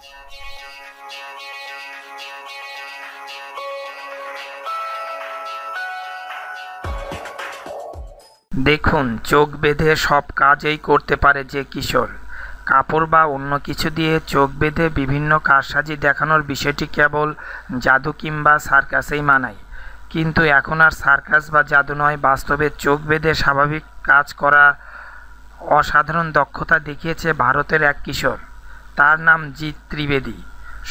দেখুন চোখ বেঁধে সব কাজেই করতে পারে যে কিশোর কাপড় বা অন্য কিছু দিয়ে চোখ বেঁধে বিভিন্ন কারসাজি দেখানোর বিষয়টি কেবল জাদু কিংবা সার্কাসেই মানায় কিন্তু এখন আর সার্কাস বা জাদু নয় বাস্তবে চোখ বেঁধে স্বাভাবিক কাজ করা অসাধারণ দক্ষতা দেখিয়েছে ভারতের এক কিশোর তার নাম জিৎ ত্রিবেদী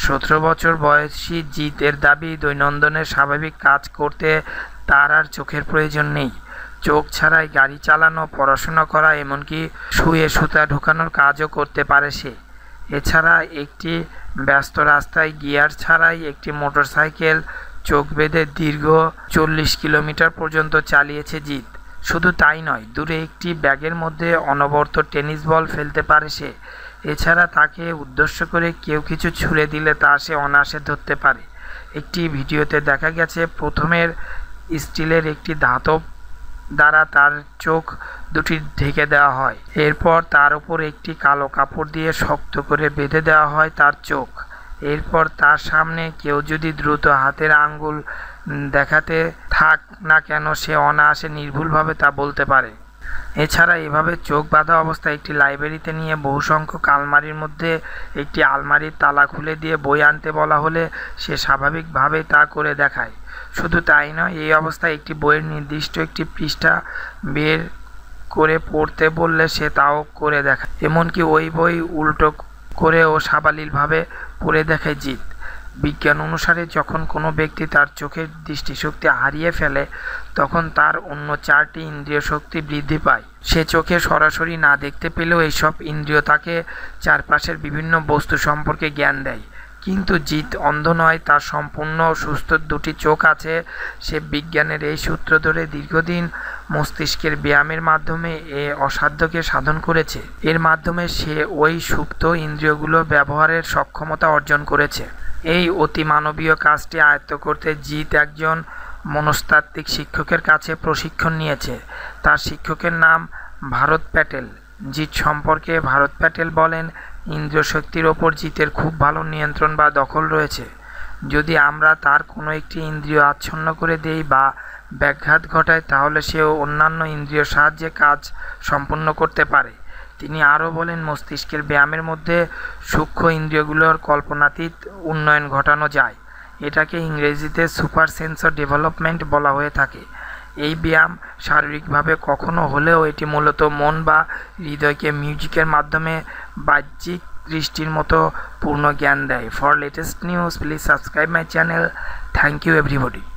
সতেরো বছর বয়সী জিৎ এর দাবি দৈনন্দনের স্বাভাবিক কাজ করতে তার আর চোখের প্রয়োজন নেই চোখ ছাড়াই গাড়ি চালানো পড়াশোনা করা এমনকি শুয়ে সুতা ঢোকানোর কাজও করতে পারে সে এছাড়া একটি ব্যস্ত রাস্তায় গিয়ার ছাড়াই একটি মোটরসাইকেল চোখ বেঁধে দীর্ঘ চল্লিশ কিলোমিটার পর্যন্ত চালিয়েছে জিৎ শুধু তাই নয় দূরে একটি ব্যাগের মধ্যে অনবর্ত টেনিস বল ফেলতে পারে সে এছাড়া তাকে উদ্দেশ্য করে কেউ কিছু ছুঁড়ে দিলে তা সে অনায়াসে ধরতে পারে একটি ভিডিওতে দেখা গেছে প্রথমের স্টিলের একটি ধাতব দ্বারা তার চোখ দুটি ঢেকে দেওয়া হয় এরপর তার উপর একটি কালো কাপড় দিয়ে শক্ত করে বেঁধে দেওয়া হয় তার চোখ এরপর তার সামনে কেউ যদি দ্রুত হাতের আঙ্গুল দেখাতে থাক না কেন সে অনায়াসে নির্ভুলভাবে তা বলতে পারে এছাড়া এভাবে চোখ বাঁধা অবস্থায় একটি লাইব্রেরিতে নিয়ে বহু সংখ্যক আলমারির মধ্যে একটি আলমারির তালা খুলে দিয়ে বই আনতে বলা হলে সে স্বাভাবিকভাবে তা করে দেখায় শুধু তাই নয় এই অবস্থায় একটি বইয়ের নির্দিষ্ট একটি পৃষ্ঠা বের করে পড়তে বললে সে তাও করে দেখায় এমনকি ওই বই উল্টো করে ও সাবালিলভাবে পড়ে দেখায় জিত বিজ্ঞান অনুসারে যখন কোনো ব্যক্তি তার চোখের দৃষ্টিশক্তি হারিয়ে ফেলে তখন তার অন্য চারটি ইন্দ্রিয় শক্তি বৃদ্ধি পায় সে চোখে সরাসরি না দেখতে পেলেও এইসব ইন্দ্রিয় তাকে চারপাশের বিভিন্ন বস্তু সম্পর্কে জ্ঞান দেয় কিন্তু জিত অন্ধ নয় তার সম্পূর্ণ সুস্থ দুটি চোখ আছে সে বিজ্ঞানের এই সূত্র ধরে দীর্ঘদিন মস্তিষ্কের ব্যায়ামের মাধ্যমে এ অসাধ্যকে সাধন করেছে এর মাধ্যমে সে ওই সুপ্ত ইন্দ্রিয়গুলো ব্যবহারের সক্ষমতা অর্জন করেছে এই অতিমানবীয় কাজটি আয়ত্ত করতে জিৎ একজন মনস্তাত্ত্বিক শিক্ষকের কাছে প্রশিক্ষণ নিয়েছে তার শিক্ষকের নাম ভারত প্যাটেল জিৎ সম্পর্কে ভারত প্যাটেল বলেন ইন্দ্রিয়শক্তির ওপর জিতের খুব ভালো নিয়ন্ত্রণ বা দখল রয়েছে যদি আমরা তার কোনো একটি ইন্দ্রিয় আচ্ছন্ন করে দেই বা ব্যাঘাত ঘটায় তাহলে সেও অন্যান্য ইন্দ্রিয় সাহায্যে কাজ সম্পন্ন করতে পারে তিনি আরও বলেন মস্তিষ্কের ব্যায়ামের মধ্যে সূক্ষ্ম ইন্দ্রিয়গুলোর কল্পনাতীত উন্নয়ন ঘটানো যায় এটাকে ইংরেজিতে সুপার সেন্সর ডেভেলপমেন্ট বলা হয়ে থাকে এই ব্যায়াম শারীরিকভাবে কখনো হলেও এটি মূলত মন বা হৃদয়কে মিউজিকের মাধ্যমে বাহ্যিক দৃষ্টির মতো পূর্ণ জ্ঞান দেয় for latest news please subscribe my channel thank you everybody